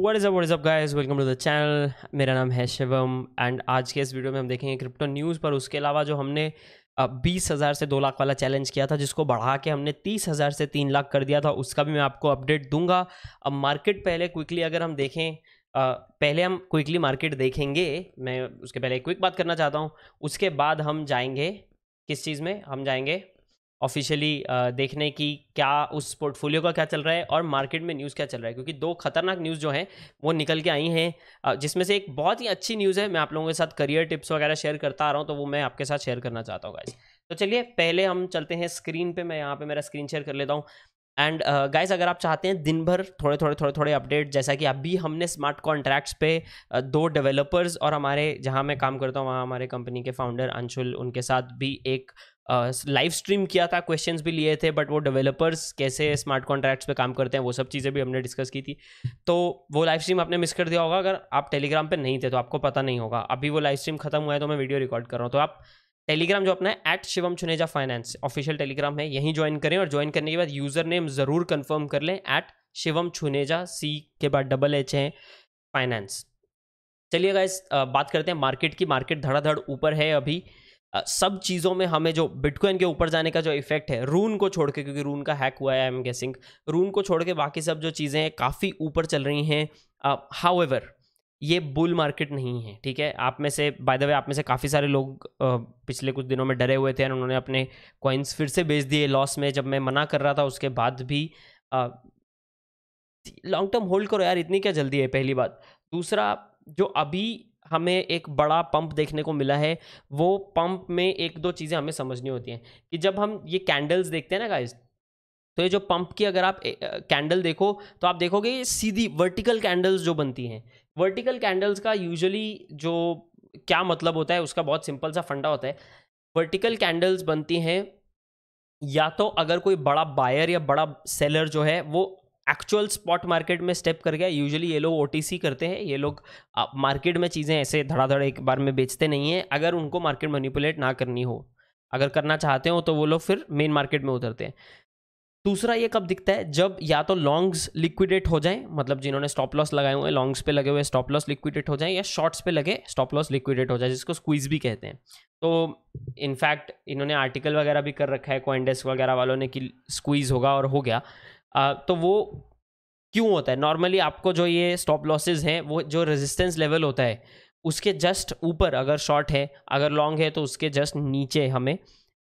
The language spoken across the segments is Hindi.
what is up what is up guys welcome to the channel मेरा नाम है शिवम एंड आज के इस वीडियो में हम देखेंगे क्रिप्टो न्यूज़ पर उसके अलावा जो हमने बीस हज़ार से दो लाख वाला चैलेंज किया था जिसको बढ़ा के हमने तीस हज़ार से तीन लाख कर दिया था उसका भी मैं आपको अपडेट दूंगा अब मार्केट पहले क्विकली अगर हम देखें Uh, पहले हम क्विकली मार्केट देखेंगे मैं उसके पहले क्विक बात करना चाहता हूँ उसके बाद हम जाएंगे किस चीज़ में हम जाएंगे ऑफिशियली देखने की क्या उस पोर्टफोलियो का क्या चल रहा है और मार्केट में न्यूज़ क्या चल रहा है क्योंकि दो खतरनाक न्यूज़ जो हैं वो निकल के आई हैं जिसमें से एक बहुत ही अच्छी न्यूज़ है मैं आप लोगों के साथ करियर टिप्स वगैरह शेयर करता आ रहा हूँ तो वो मैं आपके साथ शेयर करना चाहता हूँ गाइज तो चलिए पहले हम चलते हैं स्क्रीन पर मैं यहाँ पर मेरा स्क्रीन शेयर कर लेता हूँ एंड गाइज uh, अगर आप चाहते हैं दिन भर थोड़े थोड़े थोड़े थोड़े अपडेट जैसा कि अभी हमने स्मार्ट कॉन्ट्रैक्ट्स पे uh, दो डेवलपर्स और हमारे जहां मैं काम करता हूं वहां हमारे कंपनी के फाउंडर अंशुल उनके साथ भी एक uh, लाइव uh, स्ट्रीम किया था क्वेश्चंस भी लिए थे बट वो डेवलपर्स कैसे स्मार्ट कॉन्ट्रैक्ट्स पे काम करते हैं वो सब चीज़ें भी हमने डिस्कस की थी तो वो लाइव स्ट्रीम आपने मिस कर दिया होगा अगर आप टेलीग्राम पे नहीं थे तो आपको पता नहीं होगा अभी वो लाइव स्ट्रीम खत्म हुआ है तो मैं वीडियो रिकॉर्ड कर रहा हूँ तो आप टेलीग्राम जो अपना है at Shivam Chuneja finance official Telegram है यहीं ज्वाइन करें और ज्वाइन करने के बाद यूज़र नेम ज़रूर कन्फर्म कर लें एट शिवम छुनेजा सी के बाद डबल एच है फाइनेंस चलिए गाइस बात करते हैं मार्केट की मार्केट धड़ाधड़ ऊपर है अभी सब चीज़ों में हमें जो बिटकॉइन के ऊपर जाने का जो इफेक्ट है रून को छोड़ के क्योंकि रून का हैक हुआ है आई एम गेसिंग रून को छोड़ के बाकी सब जो चीज़ें हैं काफ़ी ऊपर चल रही हैं हाउ एवर ये बुल मार्केट नहीं है ठीक है आप में से बाय द वे आप में से काफ़ी सारे लोग पिछले कुछ दिनों में डरे हुए थे और उन्होंने अपने कॉइन्स फिर से बेच दिए लॉस में जब मैं मना कर रहा था उसके बाद भी लॉन्ग टर्म होल्ड करो यार इतनी क्या जल्दी है पहली बात दूसरा जो अभी हमें एक बड़ा पंप देखने को मिला है वो पंप में एक दो चीज़ें हमें समझनी होती हैं कि जब हम ये कैंडल्स देखते हैं ना गाइज तो ये जो पंप की अगर आप कैंडल देखो तो आप देखोगे ये सीधी वर्टिकल कैंडल्स जो बनती हैं वर्टिकल कैंडल्स का यूजुअली जो क्या मतलब होता है उसका बहुत सिंपल सा फंडा होता है वर्टिकल कैंडल्स बनती हैं या तो अगर कोई बड़ा बायर या बड़ा सेलर जो है वो एक्चुअल स्पॉट मार्केट में स्टेप कर गया यूजुअली ये लोग ओ करते हैं ये लोग मार्केट में चीज़ें ऐसे धड़ाधड़ एक बार में बेचते नहीं हैं अगर उनको मार्केट मैनिपुलेट ना करनी हो अगर करना चाहते हो तो वो लोग फिर मेन मार्केट में उतरते हैं दूसरा ये कब दिखता है जब या तो लॉन्ग्स लिक्विडेट हो जाएं मतलब जिन्होंने स्टॉप लॉस लगाए हुए हैं लॉन्ग्स पे लगे हुए स्टॉप लॉस लिक्विडेट हो जाएं या शॉर्ट्स पे लगे स्टॉप लॉस लिक्विडेट हो जाए जिसको स्क्वीज भी कहते हैं तो इनफैक्ट इन्होंने आर्टिकल वगैरह भी कर रखा है कॉइनडेस्क वगैरह वालों ने कि स्क्वीज होगा और हो गया आ, तो वो क्यों होता है नॉर्मली आपको जो ये स्टॉप लॉसेज हैं वो जो रेजिस्टेंस लेवल होता है उसके जस्ट ऊपर अगर शॉर्ट है अगर लॉन्ग है तो उसके जस्ट नीचे हमें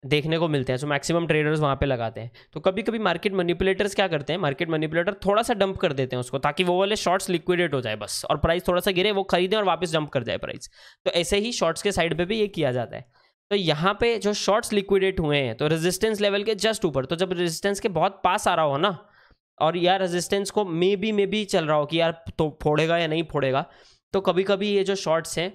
देखने को मिलते हैं सो मैक्सिमम ट्रेडर्स वहाँ पे लगाते हैं तो कभी कभी मार्केट मनीपुलेटर्स क्या करते हैं मार्केट मनीपुलेटर थोड़ा सा डंप कर देते हैं उसको ताकि वो वाले शॉर्ट्स लिक्विडेट हो जाए बस और प्राइस थोड़ा सा गिरे वो खरीदें और वापस डंप कर जाए प्राइस तो ऐसे ही शॉर्ट्स के साइड पर भी ये किया जाता है तो यहाँ पे जो शॉर्ट्स लिक्विडेट हुए हैं तो रेजिस्टेंस लेवल के जस्ट ऊपर तो जब रेजिस्टेंस के बहुत पास आ रहा हो ना और यार रेजिस्टेंस को मे बी मे बी चल रहा हो कि यार तो फोड़ेगा या नहीं फोड़ेगा तो कभी कभी ये जो शॉर्ट्स हैं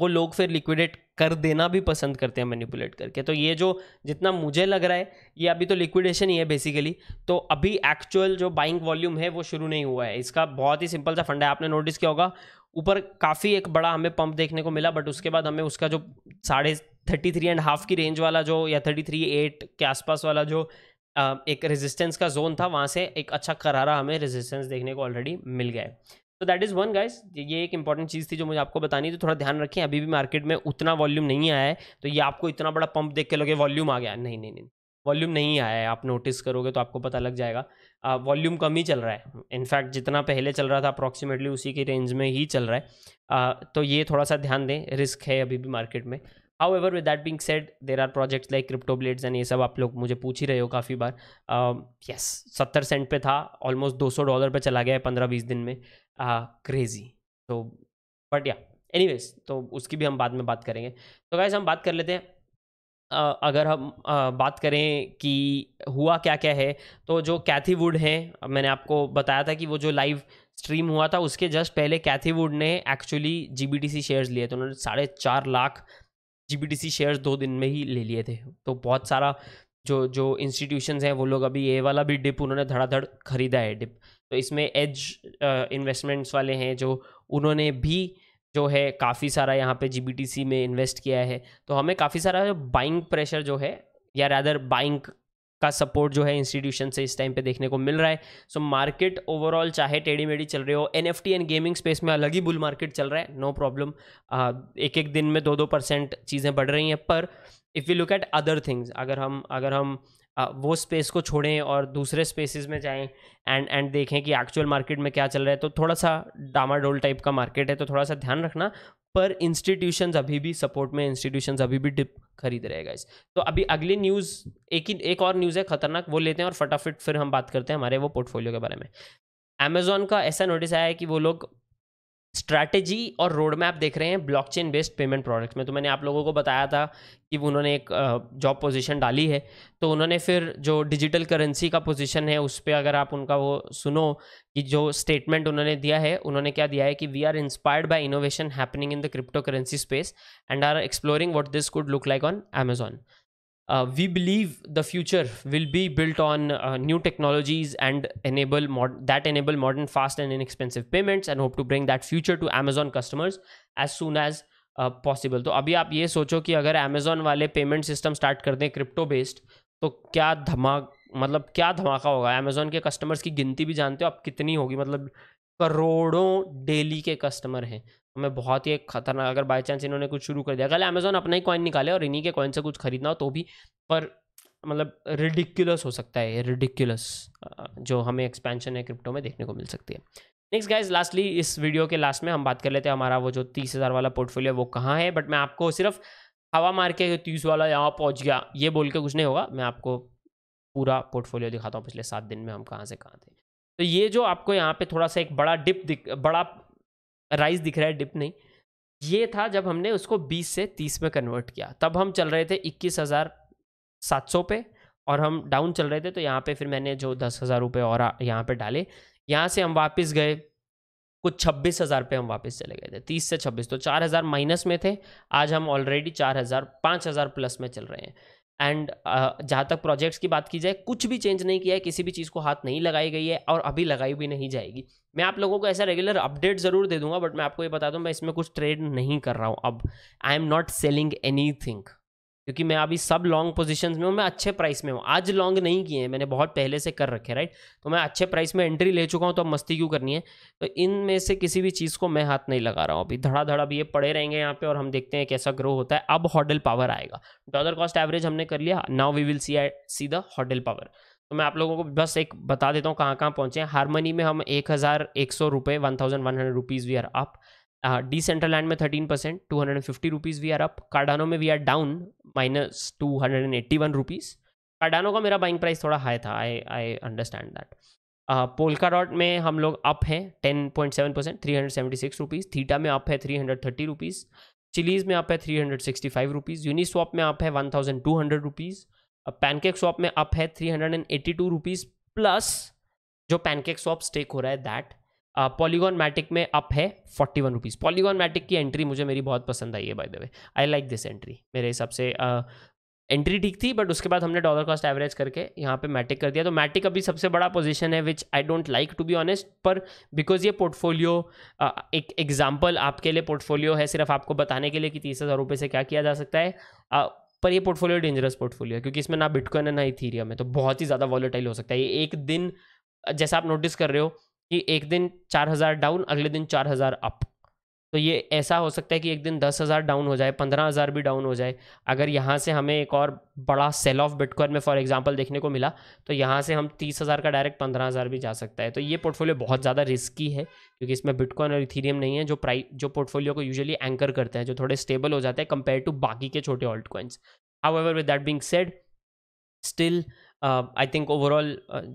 वो लोग फिर लिक्विडेट कर देना भी पसंद करते हैं मैनिपुलेट करके तो ये जो जितना मुझे लग रहा है ये अभी तो लिक्विडेशन ही है बेसिकली तो अभी एक्चुअल जो बाइंग वॉल्यूम है वो शुरू नहीं हुआ है इसका बहुत ही सिंपल सा फंड है आपने नोटिस किया होगा ऊपर काफ़ी एक बड़ा हमें पंप देखने को मिला बट उसके बाद हमें उसका जो साढ़े थर्टी थ्री एंड हाफ की रेंज वाला जो या थर्टी थ्री एट के आसपास वाला जो एक रेजिस्टेंस का जोन था वहाँ से एक अच्छा करारा हमें रेजिस्टेंस देखने को ऑलरेडी मिल गया है तो दैट इज़ वन गाइस ये एक इंपॉर्टेंट चीज़ थी जो मुझे आपको बतानी थी थोड़ा ध्यान रखें अभी भी मार्केट में उतना वॉल्यूम नहीं आया है तो ये आपको इतना बड़ा पंप देख के लगे वॉल्यूम आ गया नहीं नहीं नहीं वॉल्यूम नहीं आया है आप नोटिस करोगे तो आपको पता लग जाएगा वॉल्यूम कम ही चल रहा है इनफैक्ट जितना पहले चल रहा था अप्रॉक्सीमेटली उसी की रेंज में ही चल रहा है आ, तो ये थोड़ा सा ध्यान दें रिस्क है अभी भी मार्केट में however with that being said there are projects like crypto blades and ये सब आप लोग मुझे पूछ ही रहे हो काफ़ी बार यस um, सत्तर सेंट पे था ऑलमोस्ट दो सौ डॉलर पर चला गया है पंद्रह बीस दिन में क्रेजी तो बट या एनी वेज तो उसकी भी हम बाद में बात करेंगे तो गाइज हम बात कर लेते हैं Uh, अगर हम uh, बात करें कि हुआ क्या क्या है तो जो कैथी वुड हैं मैंने आपको बताया था कि वो जो लाइव स्ट्रीम हुआ था उसके जस्ट पहले कैथी वुड ने actually G B T C shares लिए तो उन्होंने साढ़े चार लाख जी शेयर्स दो दिन में ही ले लिए थे तो बहुत सारा जो जो इंस्टीट्यूशंस हैं वो लोग अभी ये वाला भी डिप उन्होंने धड़ाधड़ खरीदा है डिप तो इसमें एज इन्वेस्टमेंट्स वाले हैं जो उन्होंने भी जो है काफ़ी सारा यहाँ पे सी में इन्वेस्ट किया है तो हमें काफ़ी सारा बाइंग प्रेशर जो है या रादर बाइंग का सपोर्ट जो है इंस्टीट्यूशन से इस टाइम पे देखने को मिल रहा है सो मार्केट ओवरऑल चाहे टेढ़ी मेढ़ी चल रही हो N F T and gaming space में अलग ही बुल मार्केट चल रहा है नो no प्रॉब्लम एक एक दिन में दो दो परसेंट चीज़ें बढ़ रही हैं पर if you look at other things अगर हम अगर हम आ, वो स्पेस को छोड़ें और दूसरे स्पेसिस में जाएँ एंड एंड देखें कि एक्चुअल मार्केट में क्या चल रहा है तो थोड़ा सा डामाडोल टाइप का मार्केट है तो थोड़ा सा ध्यान रखना पर इंस्टीट्यूशन अभी भी सपोर्ट में इंस्टीट्यूशन अभी भी डिप खरीद रहे गाइस तो अभी अगली न्यूज़ एक ही एक और न्यूज़ है खतरनाक वो लेते हैं और फटाफट फिर हम बात करते हैं हमारे वो पोर्टफोलियो के बारे में अमेजोन का ऐसा नोटिस आया है कि वो लोग स्ट्रैटेजी और रोड मैप देख रहे हैं ब्लॉकचेन बेस्ड पेमेंट प्रोडक्ट्स में तो मैंने आप लोगों को बताया था कि उन्होंने एक जॉब पोजीशन डाली है तो उन्होंने फिर जो डिजिटल करेंसी का पोजीशन है उस पर अगर आप उनका वो सुनो कि जो स्टेटमेंट उन्होंने दिया है उन्होंने क्या दिया है कि we are inspired by innovation happening in the crypto currency space and are exploring what this could look like on Amazon Uh, we believe the future will be built on uh, new technologies and enable mod- that enable modern, fast, and inexpensive payments, and hope to bring that future to Amazon customers as soon as possible uh, तो अभी आप ये सोचो कि अगर अमेजोन वाले पेमेंट सिस्टम स्टार्ट कर दें क्रिप्टो बेस्ड तो क्या धमाक मतलब क्या धमाका होगा अमेजोन के कस्टमर्स की गिनती भी जानते हो आप कितनी होगी मतलब करोड़ों डेली के कस्टमर हैं हमें बहुत ही खतरनाक अगर बाई चांस इन्होंने कुछ शुरू कर दिया कल अमेजोन अपना ही कॉइन निकाले और इन्हीं के कॉइन से कुछ खरीदना हो तो भी पर मतलब रिडिकुलस हो सकता है रिडिक्युलस जो हमें एक्सपेंशन है क्रिप्टो में देखने को मिल सकती है नेक्स्ट गाइज लास्टली इस वीडियो के लास्ट में हम बात कर लेते हैं हमारा वो जो तीस हज़ार वाला पोर्टफोलियो वो कहाँ है बट मैं आपको सिर्फ हवा मार के तीस वाला यहाँ पहुँच गया ये बोल के कुछ नहीं होगा मैं आपको पूरा पोर्टफोलियो दिखाता हूँ पिछले सात दिन में हम कहाँ से कहाँ थे तो ये जो आपको यहाँ पे थोड़ा सा एक बड़ा डिप दिख बड़ा राइज दिख रहा है डिप नहीं ये था जब हमने उसको 20 से 30 में कन्वर्ट किया तब हम चल रहे थे इक्कीस हज़ार सात सौ पे और हम डाउन चल रहे थे तो यहाँ पे फिर मैंने जो दस हज़ार रुपये और यहाँ पे डाले यहाँ से हम वापस गए कुछ छब्बीस हज़ार पे हम वापस चले गए थे तीस से छब्बीस तो चार हज़ार माइनस में थे आज हम ऑलरेडी चार हज़ार हज़ार प्लस में चल रहे हैं एंड uh, जहाँ तक प्रोजेक्ट्स की बात की जाए कुछ भी चेंज नहीं किया है किसी भी चीज़ को हाथ नहीं लगाई गई है और अभी लगाई भी नहीं जाएगी मैं आप लोगों को ऐसा रेगुलर अपडेट ज़रूर दे दूंगा बट मैं आपको ये बता दूँ मैं इसमें कुछ ट्रेड नहीं कर रहा हूँ अब I am not selling anything क्योंकि मैं अभी सब लॉन्ग पोजिशन में हूँ मैं अच्छे प्राइस में हूँ आज लॉन्ग नहीं किए हैं मैंने बहुत पहले से कर रखे राइट तो मैं अच्छे प्राइस में एंट्री ले चुका हूँ तो अब मस्ती क्यों करनी है तो इनमें से किसी भी चीज़ को मैं हाथ नहीं लगा रहा हूँ अभी धड़ा धड़ा भी ये पड़े रहेंगे यहाँ पे और हम देखते हैं कैसा ग्रो होता है अब हॉडल पावर आएगा डॉलर कॉस्ट एवरेज हमने कर लिया now we will see see the hodl power तो मैं आप लोगों को बस एक बता देता हूँ कहाँ कहाँ पहुँचे हारमनी में हम एक हज़ार एक सौ रुपये one thousand one hundred rupees we are up Decentraland में thirteen percent two hundred and fifty rupees we are up Cardano में we are down minus two hundred and eighty one rupees Cardano का मेरा बाइंग प्राइस थोड़ा हाई था I I understand that Polkadot में हम लोग अप हैं ten point seven percent three hundred seventy six rupees Theta में अप है three hundred thirty rupees Chiliz में अप है three hundred sixty five rupees Uniswap में अप है one thousand two hundred rupees PancakeSwap में अप है three hundred and eighty two rupees plus जो पैनकेक स्वॉप स्टेक हो रहा है दैट पॉलीगॉन मैटिक में अप है forty one rupees Polygon Matic की एंट्री मुझे मेरी बहुत पसंद आई है by the way I like this entry मेरे हिसाब से एंट्री ठीक थी बट उसके बाद हमने डॉलर कॉस्ट एवरेज करके यहाँ पे मैटिक कर दिया तो मैटिक अभी सबसे बड़ा पोजीशन है which I don't like to be honest पर बिकॉज ये पोर्टफोलियो एक एग्जाम्पल आपके लिए पोर्टफोलियो है सिर्फ आपको बताने के लिए कि तीस हज़ार रुपये से क्या किया जा सकता है आ, पर ये पोर्टफोलियो डेंजरस पोर्टफोलियो है क्योंकि इसमें ना बिटकॉइन है ना इथीरियम है तो बहुत ही ज़्यादा वॉलेटाइल हो सकता है ये एक दिन जैसा आप नोटिस कर रहे हो कि एक दिन चार हज़ार डाउन अगले दिन चार हज़ार अप तो ये ऐसा हो सकता है कि एक दिन दस हज़ार डाउन हो जाए पंद्रह हज़ार भी डाउन हो जाए अगर यहाँ से हमें एक और बड़ा सेल ऑफ बिटकॉइन में फॉर एग्जांपल देखने को मिला तो यहाँ से हम तीस हज़ार का डायरेक्ट पंद्रह हज़ार भी जा सकता है तो ये पोर्टफोलियो बहुत ज़्यादा रिस्की है क्योंकि इसमें बिटकॉइन और इथीरियम नहीं है जो प्राइस जो पोर्टफोलियो को यूजली एंकर करते हैं जो थोड़े स्टेबल हो जाते हैं कंपेयर टू बाकी के छोटे altcoins however with that being said still I think overall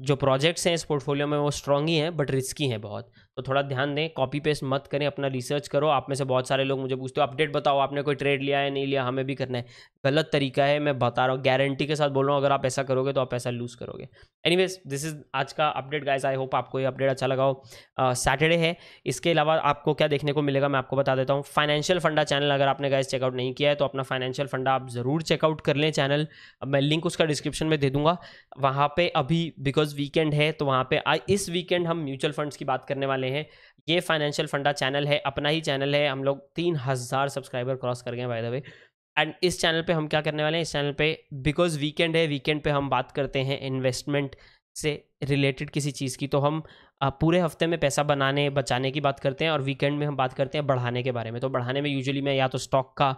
जो प्रोजेक्ट्स हैं इस पोर्टफोलियो में वो स्ट्रॉन्ग ही हैं बट रिस्की हैं बहुत तो थोड़ा ध्यान दें कॉपी पेस्ट मत करें अपना रिसर्च करो आप में से बहुत सारे लोग मुझे पूछते हो अपडेट बताओ आपने कोई ट्रेड लिया है नहीं लिया हमें भी करना है गलत तरीका है मैं बता रहा हूँ गारंटी के साथ बोल रहा हूँ अगर आप ऐसा करोगे तो आप ऐसा लूज़ करोगे एनी दिस इज़ आज का अपडेट गाइज आई होप आपको ये अपडेट अच्छा लगाओ सैटरडे uh, है इसके अलावा आपको क्या देखने को मिलेगा मैं आपको बता देता हूँ फाइनेंशियल फंडा चैनल अगर आपने गाइज चेकआउट नहीं किया है तो अपना फाइनेंशियल फंडा आप ज़रूर चेकआउट कर लें चैनल मैं लिंक उसका डिस्क्रिप्शन में दे दूंगा वहाँ पर अभी बिकॉज वीकेंड है तो वहाँ पर इस वीकेंड हम म्यूचुअल फंड्स की बात करने वाले वाले हैं ये फाइनेंशियल फंडा चैनल है अपना ही चैनल है हम लोग तीन हज़ार सब्सक्राइबर क्रॉस कर गए बाय द वे एंड इस चैनल पे हम क्या करने वाले हैं इस चैनल पे बिकॉज वीकेंड है वीकेंड पे हम बात करते हैं इन्वेस्टमेंट से रिलेटेड किसी चीज़ की तो हम पूरे हफ्ते में पैसा बनाने बचाने की बात करते हैं और वीकेंड में हम बात करते हैं बढ़ाने के बारे में तो बढ़ाने में यूजुअली मैं या तो स्टॉक का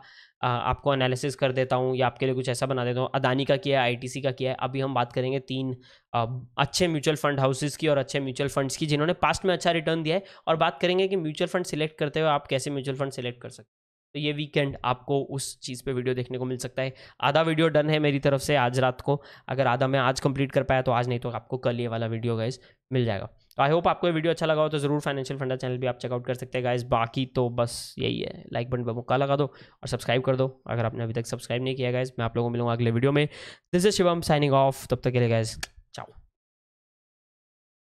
आपको एनालिसिस कर देता हूँ या आपके लिए कुछ ऐसा बना देता हूँ अदानी का किया है आईटीसी का किया है अभी हम बात करेंगे तीन अच्छे म्यूचुअल फंड हाउसेज की और अच्छे म्यूचुअल फंड्स की जिन्होंने पास्ट में अच्छा रिटर्न दिया है और बात करेंगे कि म्यूचुअल फंड सिलेक्ट करते हुए आप कैसे म्यूचुअल फंड सिलेक्ट कर सकते हैं तो ये वीकेंड आपको उस चीज़ पे वीडियो देखने को मिल सकता है आधा वीडियो डन है मेरी तरफ से आज रात को अगर आधा मैं आज कंप्लीट कर पाया तो आज नहीं तो आपको कल ये वाला वीडियो गाइज मिल जाएगा तो आई होप आपको ये वीडियो अच्छा लगा हो तो ज़रूर फाइनेंशियल फंडा चैनल भी आप चेकआउट कर सकते हैं गाइज बाकी तो बस यही है लाइक बटन पर मुक्का लगा दो और सब्सक्राइब कर दो अगर आपने अभी तक सब्सक्राइब नहीं किया गाइज मैं आप लोगों को मिलूंगा अगले वीडियो में this is Shivam signing off तब तक के लिए गाइज चाओ